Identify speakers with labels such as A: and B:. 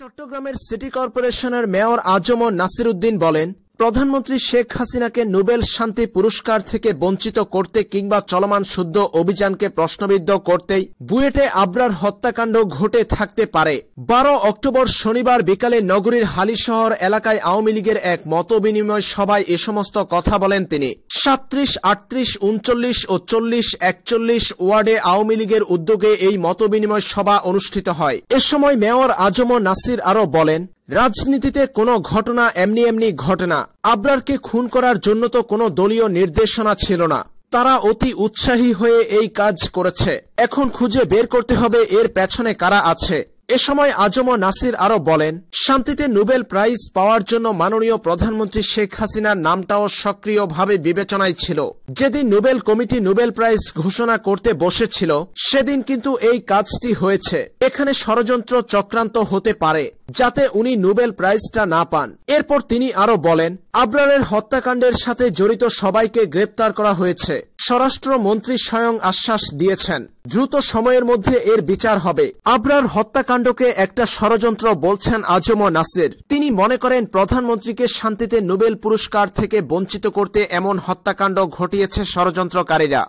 A: চট্টগ্রামের সিটি কর্পোরেশনের মেয়র আজম নাসির উদ্দিন বলেন প্রধানমন্ত্রী শেখ হাসিনাকে নোবেল শান্তি পুরস্কার থেকে বঞ্চিত করতে কিংবা চলমান শুদ্ধ অভিযানকে প্রশ্নবিদ্ধ করতেই বুয়েটে আবরার হত্যাকাণ্ড ঘটে থাকতে পারে বারো অক্টোবর শনিবার বিকালে নগরীর হালিশহর এলাকায় আওয়ামী লীগের এক মত বিনিময় সভায় এ সমস্ত কথা বলেন তিনি সাত্রিশ আটত্রিশ উনচল্লিশ ও চল্লিশ একচল্লিশ ওয়ার্ডে আওয়ামী লীগের উদ্যোগে এই মত বিনিময় সভা অনুষ্ঠিত হয় এ সময় মেয়র আজম নাসির আরও বলেন রাজনীতিতে কোনো ঘটনা এমনি এমনি ঘটনা আবরারকে খুন করার জন্য তো কোনো দলীয় নির্দেশনা ছিল না তারা অতি উৎসাহী হয়ে এই কাজ করেছে এখন খুঁজে বের করতে হবে এর পেছনে কারা আছে এ সময় আজম ও নাসির আরও বলেন শান্তিতে নোবেল প্রাইজ পাওয়ার জন্য মাননীয় প্রধানমন্ত্রী শেখ হাসিনার নামটাও সক্রিয়ভাবে বিবেচনায় ছিল যেদিন নোবেল কমিটি নোবেল প্রাইজ ঘোষণা করতে বসেছিল সেদিন কিন্তু এই কাজটি হয়েছে এখানে ষড়যন্ত্র চক্রান্ত হতে পারে যাতে উনি নোবেল প্রাইজটা না পান এরপর তিনি আরো বলেন আবরারের হত্যাকাণ্ডের সাথে জড়িত সবাইকে গ্রেপ্তার করা হয়েছে স্বরাষ্ট্র মন্ত্রী স্বয়ং আশ্বাস দিয়েছেন দ্রুত সময়ের মধ্যে এর বিচার হবে আবরার হত্যাকাণ্ডকে একটা ষড়যন্ত্র বলছেন আজম নাসির তিনি মনে করেন প্রধানমন্ত্রীকে শান্তিতে নোবেল পুরস্কার থেকে বঞ্চিত করতে এমন হত্যাকাণ্ড ঘটিয়েছে ষড়যন্ত্রকারীরা